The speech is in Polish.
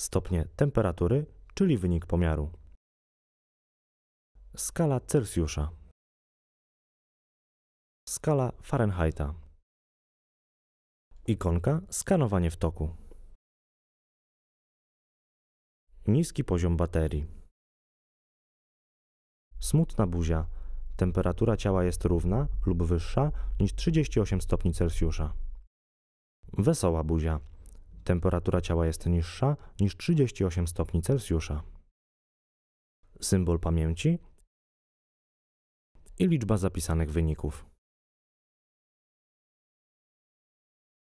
stopnie temperatury, czyli wynik pomiaru. Skala Celsjusza. Skala Fahrenheita. Ikonka skanowanie w toku. Niski poziom baterii. Smutna buzia. Temperatura ciała jest równa lub wyższa niż 38 stopni Celsjusza. Wesoła buzia. Temperatura ciała jest niższa niż 38 stopni Celsjusza. Symbol pamięci i liczba zapisanych wyników.